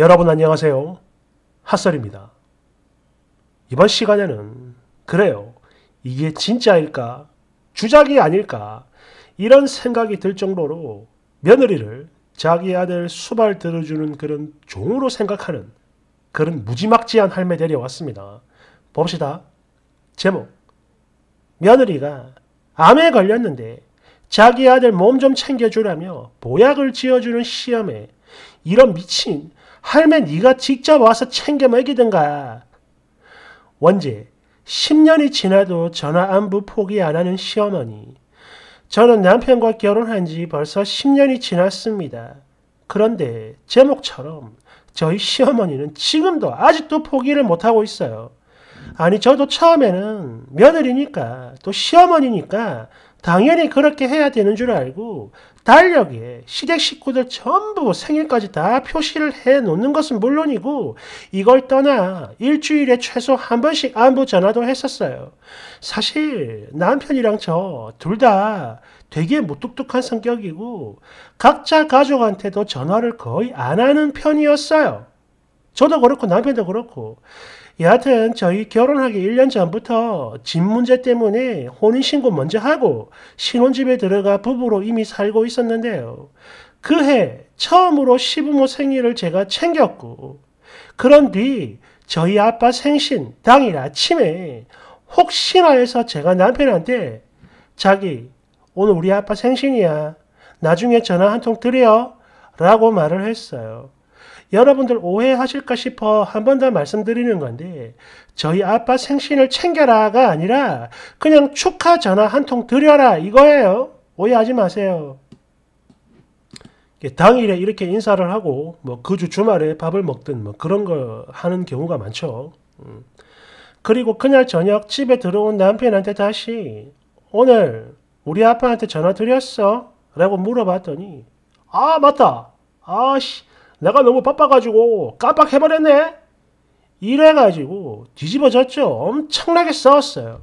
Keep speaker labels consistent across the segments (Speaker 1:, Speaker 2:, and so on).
Speaker 1: 여러분 안녕하세요. 핫설입니다. 이번 시간에는 그래요. 이게 진짜일까? 주작이 아닐까? 이런 생각이 들 정도로 며느리를 자기 아들 수발 들어주는 그런 종으로 생각하는 그런 무지막지한 할매 데려왔습니다. 봅시다. 제목 며느리가 암에 걸렸는데 자기 아들 몸 좀 챙겨주라며 보약을 지어주는 시험에 이런 미친 할매 네가 직접 와서 챙겨 먹이든가. 원지, 10년이 지나도 전화 안부 포기 안 하는 시어머니. 저는 남편과 결혼한 지 벌써 10년이 지났습니다. 그런데 제목처럼 저희 시어머니는 지금도 아직도 포기를 못하고 있어요. 아니, 저도 처음에는 며느리니까 또 시어머니니까 당연히 그렇게 해야 되는 줄 알고 달력에 시댁 식구들 전부 생일까지 다 표시를 해 놓는 것은 물론이고 이걸 떠나 일주일에 최소 한 번씩 안부 전화도 했었어요. 사실 남편이랑 저 둘 다 되게 무뚝뚝한 성격이고 각자 가족한테도 전화를 거의 안 하는 편이었어요. 저도 그렇고 남편도 그렇고 여하튼 저희 결혼하기 1년 전부터 집 문제 때문에 혼인신고 먼저 하고 신혼집에 들어가 부부로 이미 살고 있었는데요. 그 해 처음으로 시부모 생일을 제가 챙겼고 그런 뒤 저희 아빠 생신 당일 아침에 혹시나 해서 제가 남편한테 자기 오늘 우리 아빠 생신이야 나중에 전화 한 통 드려 라고 말을 했어요. 여러분들 오해하실까 싶어 한 번 더 말씀드리는 건데 저희 아빠 생신을 챙겨라가 아니라 그냥 축하 전화 한 통 드려라 이거예요. 오해하지 마세요. 당일에 이렇게 인사를 하고 뭐 그 주 주말에 밥을 먹든 뭐 그런 걸 하는 경우가 많죠. 음. 그리고 그날 저녁 집에 들어온 남편한테 다시 오늘 우리 아빠한테 전화 드렸어? 라고 물어봤더니 아 맞다 아씨 내가 너무 바빠가지고 깜빡해버렸네? 이래가지고 뒤집어졌죠. 엄청나게 싸웠어요.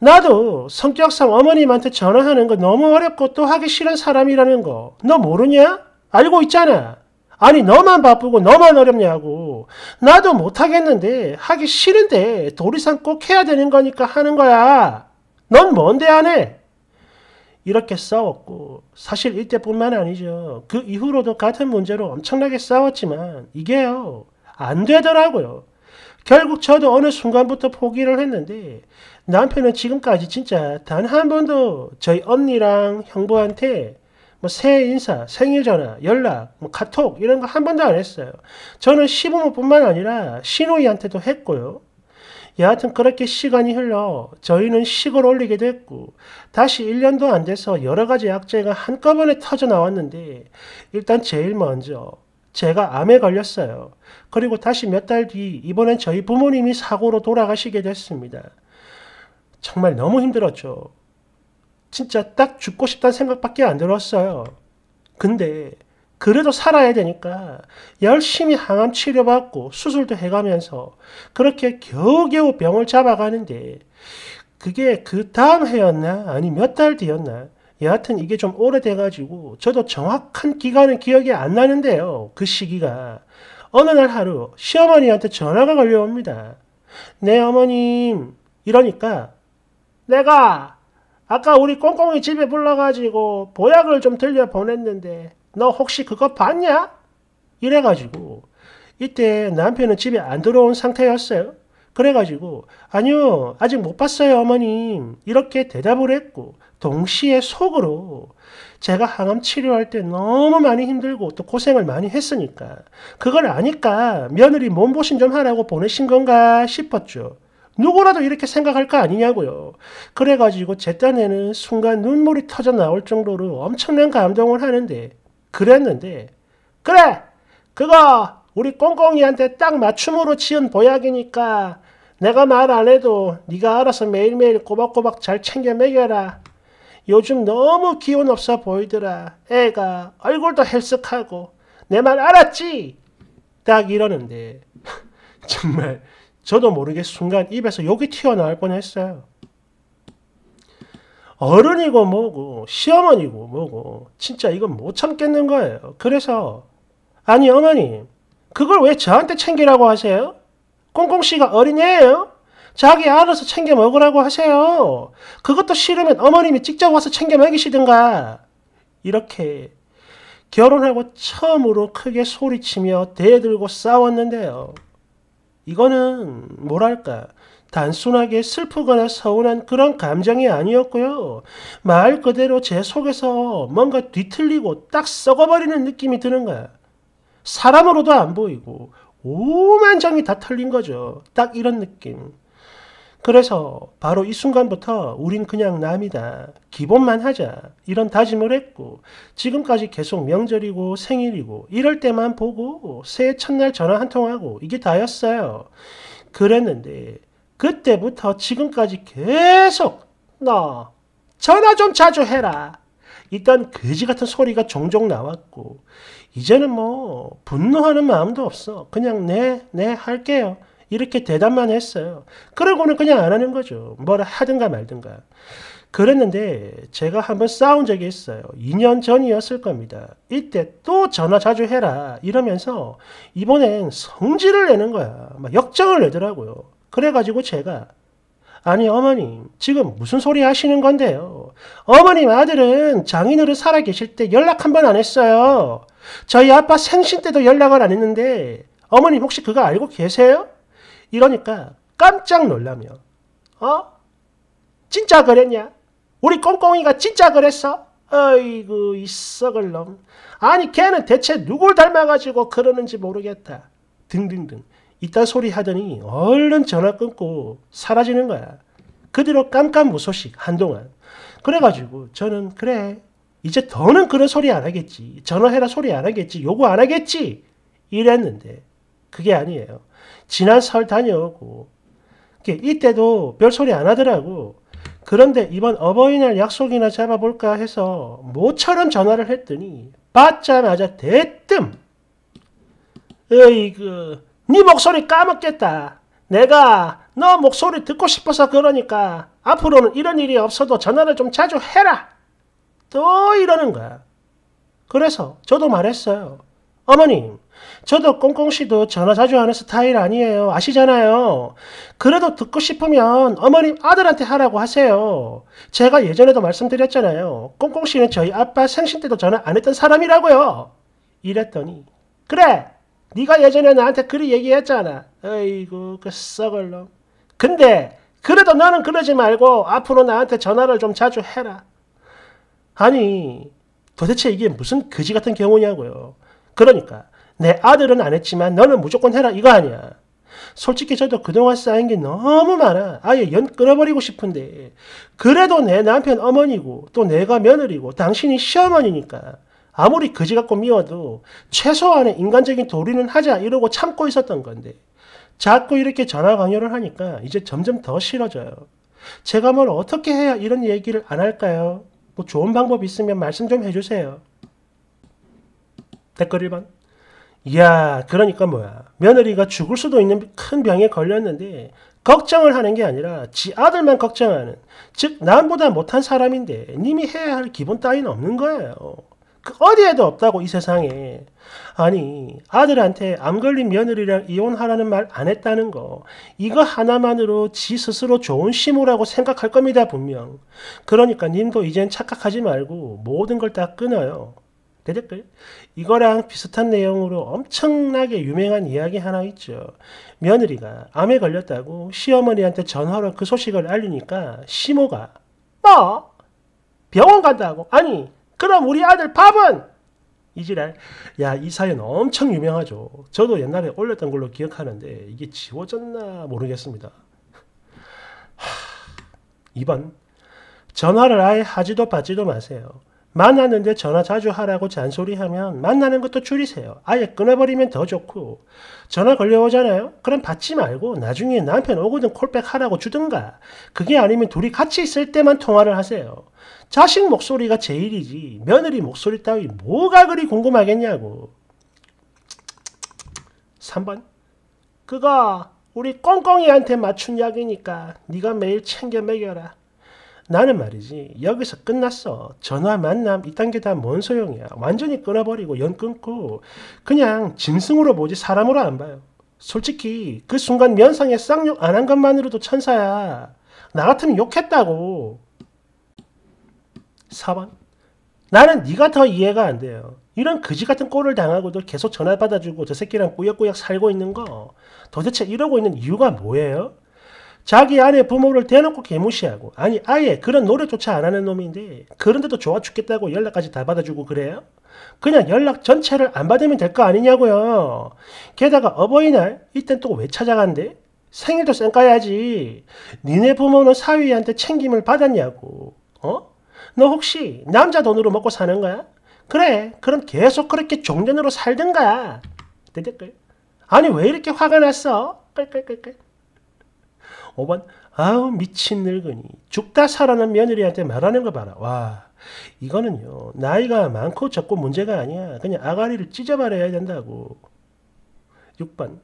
Speaker 1: 나도 성격상 어머님한테 전화하는 거 너무 어렵고 또 하기 싫은 사람이라는 거 너 모르냐? 알고 있잖아. 아니 너만 바쁘고 너만 어렵냐고. 나도 못하겠는데 하기 싫은데 도리상 꼭 해야 되는 거니까 하는 거야. 넌 뭔데 안 해? 이렇게 싸웠고 사실 이때뿐만 아니죠. 그 이후로도 같은 문제로 엄청나게 싸웠지만 이게요. 안 되더라고요. 결국 저도 어느 순간부터 포기를 했는데 남편은 지금까지 진짜 단 한 번도 저희 언니랑 형부한테 뭐 새해 인사, 생일 전화, 연락, 뭐 카톡 이런 거 한 번도 안 했어요. 저는 시부모뿐만 아니라 시누이한테도 했고요. 여하튼 그렇게 시간이 흘러 저희는 식을 올리게 됐고 다시 1년도 안 돼서 여러 가지 약재가 한꺼번에 터져 나왔는데 일단 제일 먼저 제가 암에 걸렸어요. 그리고 다시 몇 달 뒤 이번엔 저희 부모님이 사고로 돌아가시게 됐습니다. 정말 너무 힘들었죠. 진짜 딱 죽고 싶다는 생각밖에 안 들었어요. 근데 그래도 살아야 되니까 열심히 항암 치료받고 수술도 해가면서 그렇게 겨우겨우 병을 잡아가는데 그게 그 다음 해였나 아니 몇 달 뒤였나 여하튼 이게 좀 오래돼가지고 저도 정확한 기간은 기억이 안 나는데요 그 시기가 어느 날 하루 시어머니한테 전화가 걸려옵니다 네 어머님 이러니까 내가 아까 우리 꽁꽁이 집에 불러가지고 보약을 좀 들려 보냈는데 너 혹시 그거 봤냐? 이래가지고 이때 남편은 집에 안 들어온 상태였어요. 그래가지고 아니요 아직 못 봤어요 어머님 이렇게 대답을 했고 동시에 속으로 제가 항암 치료할 때 너무 많이 힘들고 또 고생을 많이 했으니까 그걸 아니까 며느리 몸보신 좀 하라고 보내신 건가 싶었죠. 누구라도 이렇게 생각할 거 아니냐고요. 그래가지고 제 딴에는 순간 눈물이 터져 나올 정도로 엄청난 감동을 하는데 그랬는데 그래 그거 우리 꽁꽁이한테 딱 맞춤으로 지은 보약이니까 내가 말 안 해도 네가 알아서 매일매일 꼬박꼬박 잘 챙겨 먹여라. 요즘 너무 기운 없어 보이더라. 애가 얼굴도 헬쓱하고 내 말 알았지? 딱 이러는데 정말 저도 모르게 순간 입에서 욕이 튀어나올 뻔했어요. 어른이고 뭐고 시어머니고 뭐고 진짜 이건 못 참겠는 거예요. 그래서 아니 어머님 그걸 왜 저한테 챙기라고 하세요? 꽁꽁씨가 어린애예요? 자기 알아서 챙겨 먹으라고 하세요. 그것도 싫으면 어머님이 직접 와서 챙겨 먹이시든가. 이렇게 결혼하고 처음으로 크게 소리치며 대들고 싸웠는데요. 이거는 뭐랄까 단순하게 슬프거나 서운한 그런 감정이 아니었고요. 말 그대로 제 속에서 뭔가 뒤틀리고 딱 썩어버리는 느낌이 드는 거야. 사람으로도 안 보이고 오만장이 다 털린 거죠. 딱 이런 느낌. 그래서 바로 이 순간부터 우린 그냥 남이다. 기본만 하자. 이런 다짐을 했고 지금까지 계속 명절이고 생일이고 이럴 때만 보고 새해 첫날 전화 한 통하고 이게 다였어요. 그랬는데 그때부터 지금까지 계속 너 전화 좀 자주 해라. 일단 거지 같은 소리가 종종 나왔고 이제는 뭐 분노하는 마음도 없어. 그냥 네네 네, 할게요. 이렇게 대답만 했어요. 그러고는 그냥 안 하는 거죠. 뭐라 하든가 말든가. 그랬는데 제가 한번 싸운 적이 있어요. 2년 전이었을 겁니다. 이때 또 전화 자주 해라 이러면서 이번엔 성질을 내는 거야. 막 역정을 내더라고요. 그래가지고 제가 아니 어머님 지금 무슨 소리 하시는 건데요. 어머님 아들은 장인으로 살아계실 때 연락 한 번 안 했어요. 저희 아빠 생신 때도 연락을 안 했는데 어머님 혹시 그거 알고 계세요? 이러니까 깜짝 놀라며 어? 진짜 그랬냐? 우리 꽁꽁이가 진짜 그랬어? 어이구 이 썩을 놈. 아니 걔는 대체 누굴 닮아가지고 그러는지 모르겠다. 등등등. 이딴 소리 하더니 얼른 전화 끊고 사라지는 거야. 그대로 깜깜무소식 한동안. 그래가지고 저는 그래 이제 더는 그런 소리 안 하겠지. 전화해라 소리 안 하겠지. 요구 안 하겠지. 이랬는데 그게 아니에요. 지난 설 다녀오고 이때도 별소리 안 하더라고. 그런데 이번 어버이날 약속이나 잡아볼까 해서 모처럼 전화를 했더니 받자마자 대뜸 어이그 네 목소리 까먹겠다. 내가 너 목소리 듣고 싶어서 그러니까 앞으로는 이런 일이 없어도 전화를 좀 자주 해라. 또 이러는 거야. 그래서 저도 말했어요. 어머님, 저도 꽁꽁씨도 전화 자주 하는 스타일 아니에요. 아시잖아요. 그래도 듣고 싶으면 어머님 아들한테 하라고 하세요. 제가 예전에도 말씀드렸잖아요. 꽁꽁씨는 저희 아빠 생신 때도 전화 안 했던 사람이라고요. 이랬더니, 그래! 네가 예전에 나한테 그리 얘기했잖아. 아이고 그 썩을 놈. 근데 그래도 너는 그러지 말고 앞으로 나한테 전화를 좀 자주 해라. 아니 도대체 이게 무슨 거지 같은 경우냐고요. 그러니까 내 아들은 안 했지만 너는 무조건 해라 이거 아니야. 솔직히 저도 그동안 쌓인 게 너무 많아. 아예 연 끊어버리고 싶은데. 그래도 내 남편 어머니고 또 내가 며느리고 당신이 시어머니니까 아무리 거지 같고 미워도 최소한의 인간적인 도리는 하자 이러고 참고 있었던 건데 자꾸 이렇게 전화 강요를 하니까 이제 점점 더 싫어져요. 제가 뭘 어떻게 해야 이런 얘기를 안 할까요? 뭐 좋은 방법 있으면 말씀 좀 해주세요. 댓글 1번. 이야, 그러니까 뭐야. 며느리가 죽을 수도 있는 큰 병에 걸렸는데, 걱정을 하는 게 아니라 지 아들만 걱정하는, 즉, 남보다 못한 사람인데, 님이 해야 할 기본 따위는 없는 거예요. 어디에도 없다고 이 세상에. 아니 아들한테 암 걸린 며느리랑 이혼하라는 말 안 했다는 거 이거 하나만으로 지 스스로 좋은 시무라고 생각할 겁니다 분명 그러니까 님도 이젠 착각하지 말고 모든 걸 다 끊어요 대댓글 이거랑 비슷한 내용으로 엄청나게 유명한 이야기 하나 있죠 며느리가 암에 걸렸다고 시어머니한테 전화로 그 소식을 알리니까 시모가 뭐 병원 간다고 아니 그럼 우리 아들 밥은 이지랄. 야, 이 사연 엄청 유명하죠. 저도 옛날에 올렸던 걸로 기억하는데 이게 지워졌나 모르겠습니다. 하, 2번. 전화를 아예 하지도 받지도 마세요. 만났는데 전화 자주 하라고 잔소리하면 만나는 것도 줄이세요. 아예 끊어버리면 더 좋고 전화 걸려오잖아요. 그럼 받지 말고 나중에 남편 오거든 콜백 하라고 주든가 그게 아니면 둘이 같이 있을 때만 통화를 하세요. 자식 목소리가 제일이지 며느리 목소리 따위 뭐가 그리 궁금하겠냐고. 3번 그거 우리 꽁꽁이한테 맞춘 약이니까 네가 매일 챙겨 먹여라. 나는 말이지 여기서 끝났어. 전화 만남 이 단계 다 뭔 소용이야. 완전히 끊어버리고 연 끊고 그냥 짐승으로 보지 사람으로 안 봐요. 솔직히 그 순간 면상에 쌍욕 안 한 것만으로도 천사야. 나 같으면 욕했다고. 4번 나는 네가 더 이해가 안 돼요. 이런 그지 같은 꼴을 당하고도 계속 전화 받아주고 저 새끼랑 꾸역꾸역 살고 있는 거 도대체 이러고 있는 이유가 뭐예요? 자기 아내 부모를 대놓고 개무시하고 아니 아예 그런 노력조차 안 하는 놈인데 그런데도 좋아 죽겠다고 연락까지 다 받아주고 그래요? 그냥 연락 전체를 안 받으면 될 거 아니냐고요. 게다가 어버이날 이땐 또 왜 찾아간대? 생일도 쌩까야지. 니네 부모는 사위한테 챙김을 받았냐고. 어? 너 혹시 남자 돈으로 먹고 사는 거야? 그래 그럼 계속 그렇게 종전으로 살든가. 댓글 아니 왜 이렇게 화가 났어? 끌끌끌끌 5번 아우 미친 늙은이 죽다 살아난 며느리한테 말하는 거 봐라. 와 이거는요 나이가 많고 적고 문제가 아니야. 그냥 아가리를 찢어버려야 된다고. 6번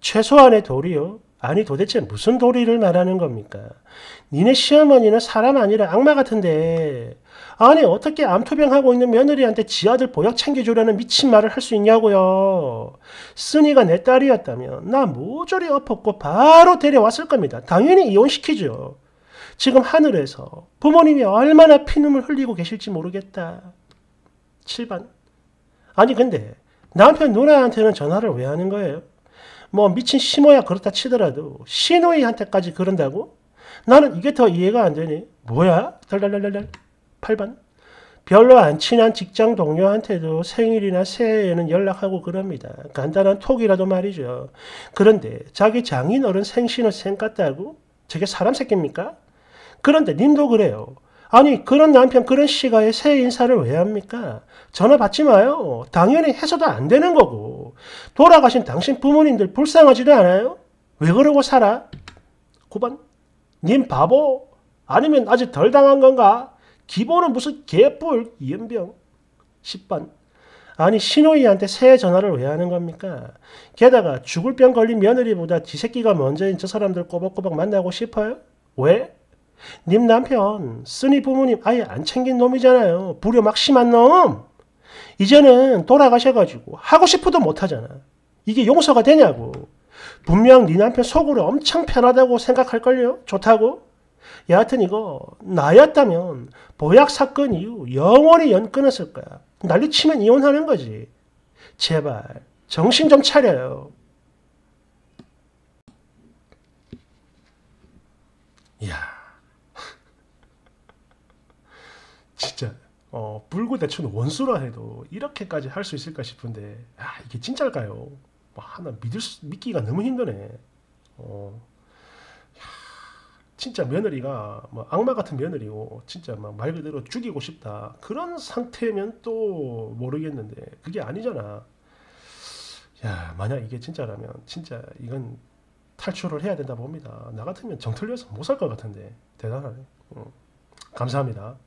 Speaker 1: 최소한의 도리요. 아니 도대체 무슨 도리를 말하는 겁니까? 니네 시어머니는 사람 아니라 악마 같은데 아니 어떻게 암투병하고 있는 며느리한테 지 아들 보약 챙겨주려는 미친 말을 할 수 있냐고요. 쓰니가 내 딸이었다면 나 모조리 엎었고 바로 데려왔을 겁니다. 당연히 이혼시키죠. 지금 하늘에서 부모님이 얼마나 피눈을 흘리고 계실지 모르겠다. 7번 아니 근데 남편 누나한테는 전화를 왜 하는 거예요? 뭐 미친 시모야 그렇다 치더라도 시노이한테까지 그런다고? 나는 이게 더 이해가 안 되니? 뭐야? 덜덜덜덜 8번. 별로 안 친한 직장 동료한테도 생일이나 새해에는 연락하고 그럽니다. 간단한 톡이라도 말이죠. 그런데 자기 장인어른 생신을 생깠다고? 저게 사람 새끼입니까? 그런데 님도 그래요. 아니 그런 남편 그런 시가에 새해 인사를 왜 합니까? 전화 받지 마요. 당연히 해서도 안 되는 거고. 돌아가신 당신 부모님들 불쌍하지도 않아요? 왜 그러고 살아? 9번 님 바보? 아니면 아직 덜 당한 건가? 기본은 무슨 개뿔 이연병 10번 아니 신호이한테 새 전화를 왜 하는 겁니까? 게다가 죽을 병 걸린 며느리보다 지 새끼가 먼저인 저 사람들 꼬박꼬박 만나고 싶어요? 왜? 님 남편 쓰니 부모님 아예 안 챙긴 놈이잖아요. 불효 막심한 놈. 이제는 돌아가셔가지고 하고 싶어도 못하잖아. 이게 용서가 되냐고. 분명 네 남편 속으로 엄청 편하다고 생각할걸요? 좋다고? 여하튼 이거 나였다면 보약 사건 이후 영원히 연 끊었을 거야. 난리치면 이혼하는 거지. 제발 정신 좀 차려요. 야 진짜 어, 불구대처 원수라 해도 이렇게까지 할 수 있을까 싶은데 야, 아, 이게 진짜일까요? 와, 뭐 나 믿을 수, 믿기가 너무 힘드네. 어. 진짜 며느리가 뭐 악마 같은 며느리고 진짜 막 말 그대로 죽이고 싶다 그런 상태면 또 모르겠는데 그게 아니잖아 야 만약 이게 진짜라면 진짜 이건 탈출을 해야 된다 봅니다 나 같으면 정 틀려서 못 살 것 같은데 대단하네 응. 어. 감사합니다